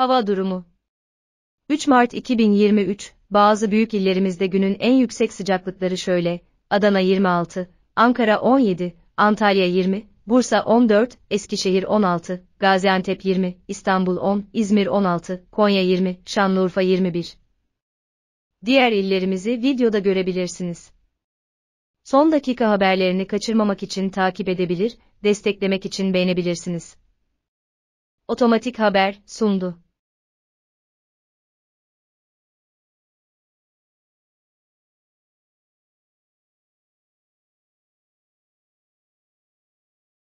Hava durumu 3 Mart 2023, bazı büyük illerimizde günün en yüksek sıcaklıkları şöyle, Adana 26, Ankara 17, Antalya 20, Bursa 14, Eskişehir 16, Gaziantep 20, İstanbul 10, İzmir 16, Konya 20, Şanlıurfa 21. Diğer illerimizi videoda görebilirsiniz. Son dakika haberlerini kaçırmamak için takip edebilir, desteklemek için beğenebilirsiniz. Otomatik Haber sundu.